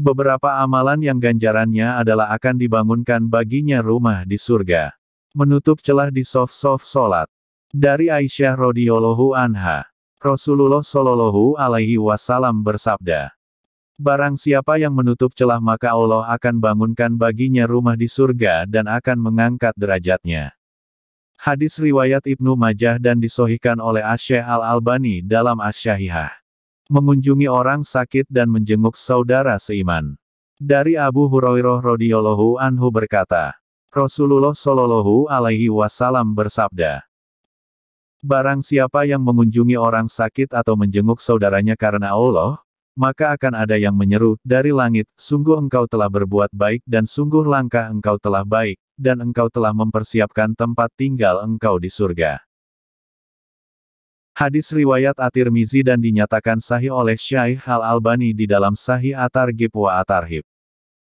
Beberapa amalan yang ganjarannya adalah akan dibangunkan baginya rumah di surga. Menutup celah di soft-soft solat. Dari Aisyah radhiyallahu anha, Rasulullah shallallahu alaihi wasallam bersabda, Barang siapa yang menutup celah maka Allah akan bangunkan baginya rumah di surga dan akan mengangkat derajatnya. Hadis riwayat Ibnu Majah dan disohikan oleh Asyih Al-Albani dalam Asyahihah mengunjungi orang sakit dan menjenguk saudara seiman. Dari Abu Hurairah radhiyallahu anhu berkata, Rasulullah shallallahu alaihi wasallam bersabda, Barang siapa yang mengunjungi orang sakit atau menjenguk saudaranya karena Allah, maka akan ada yang menyeru dari langit, sungguh engkau telah berbuat baik dan sungguh langkah engkau telah baik, dan engkau telah mempersiapkan tempat tinggal engkau di surga. Hadis riwayat At-Tirmizi dan dinyatakan sahih oleh Syaikh Al-Albani di dalam Sahih At-Targhib wa At-Tarhib.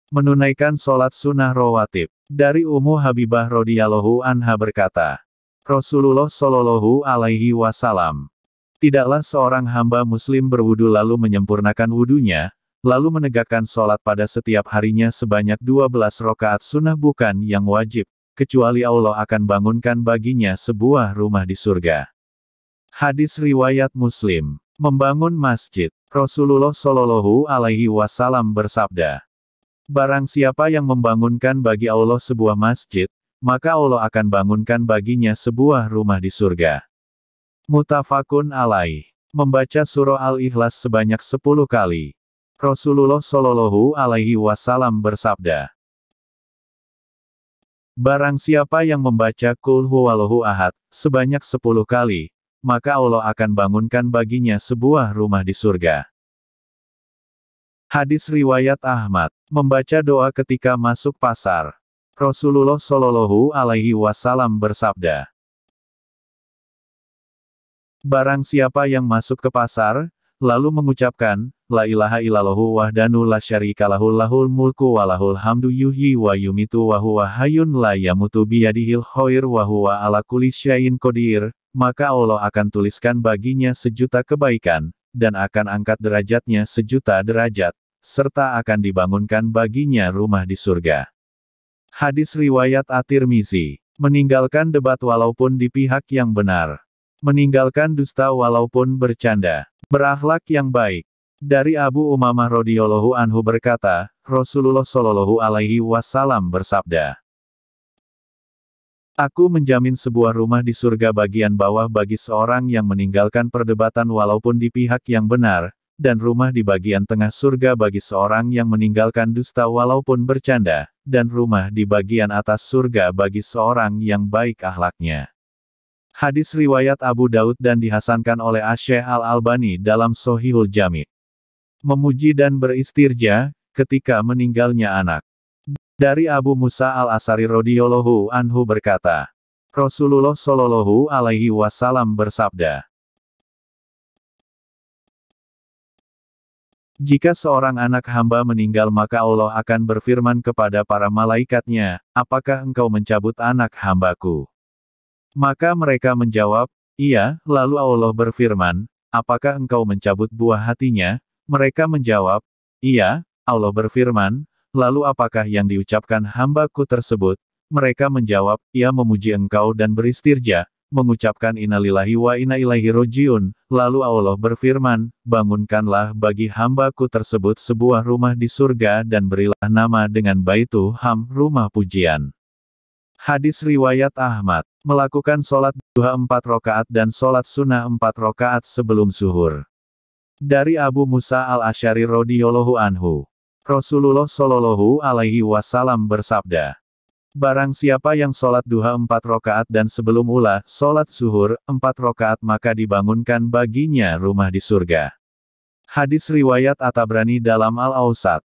Menunaikan sholat sunnah rawatib. Dari Ummu Habibah radhiyallahu anha berkata, Rasulullah shallallahu alaihi wasallam, tidaklah seorang hamba muslim berwudu lalu menyempurnakan wudunya, lalu menegakkan sholat pada setiap harinya sebanyak 12 rokaat sunnah bukan yang wajib, kecuali Allah akan bangunkan baginya sebuah rumah di surga. Hadis riwayat Muslim. Membangun masjid. Rasulullah Shallallahu alaihi wasallam bersabda, "Barang siapa yang membangunkan bagi Allah sebuah masjid, maka Allah akan bangunkan baginya sebuah rumah di surga." Mutafakun alaih. Membaca surah Al-Ikhlas sebanyak sepuluh kali. Rasulullah Shallallahu alaihi wasallam bersabda, Barang siapa yang membaca Kul Huwalahu Ahad, sebanyak sepuluh kali, maka Allah akan bangunkan baginya sebuah rumah di surga. Hadis riwayat Ahmad, membaca doa ketika masuk pasar. Rasulullah Shallallahu alaihi wasallam bersabda, Barang siapa yang masuk ke pasar, lalu mengucapkan, La ilaha illallahu wahdanu la syarika lahul lahul mulku walahul hamdu yuhyi wa yumitu wa huwa hayun la yamutu biyadihil khair wa huwa ala kulli syai'in qadir, maka Allah akan tuliskan baginya sejuta kebaikan, dan akan angkat derajatnya sejuta derajat, serta akan dibangunkan baginya rumah di surga. Hadis Riwayat At-Tirmizi Meninggalkan debat walaupun di pihak yang benar. Meninggalkan dusta walaupun bercanda. Berakhlak yang baik. Dari Abu Umamah radhiyallahu anhu berkata, Rasulullah shallallahu alaihi wasallam bersabda, Aku menjamin sebuah rumah di surga bagian bawah bagi seorang yang meninggalkan perdebatan walaupun di pihak yang benar, dan rumah di bagian tengah surga bagi seorang yang meninggalkan dusta walaupun bercanda, dan rumah di bagian atas surga bagi seorang yang baik ahlaknya. Hadis riwayat Abu Daud dan dihasankan oleh Asyih al-Albani dalam Sohihul Jami. Memuji dan beristirja, ketika meninggalnya anak. Dari Abu Musa al-Asari radhiyallahu anhu berkata, Rasulullah shallallahu alaihi wasallam bersabda, Jika seorang anak hamba meninggal maka Allah akan berfirman kepada para malaikatnya, apakah engkau mencabut anak hambaku? Maka mereka menjawab, iya, lalu Allah berfirman, apakah engkau mencabut buah hatinya? Mereka menjawab, iya, Allah berfirman, Lalu apakah yang diucapkan hambaku tersebut? Mereka menjawab, ia memuji engkau dan beristirja, mengucapkan innalillahi wa inna ilaihi rojiun, lalu Allah berfirman, bangunkanlah bagi hambaku tersebut sebuah rumah di surga dan berilah nama dengan Baitu Ham, rumah pujian. Hadis Riwayat Ahmad, melakukan solat duha empat rokaat dan solat sunnah empat rokaat sebelum suhur. Dari Abu Musa al-Ashari radhiyallahu anhu. Rasulullah Shallallahu Alaihi Wasallam bersabda, Barang siapa yang sholat duha empat rokaat dan sebelum ula, sholat zuhur, empat rokaat maka dibangunkan baginya rumah di surga. Hadis Riwayat Atabrani dalam al ausat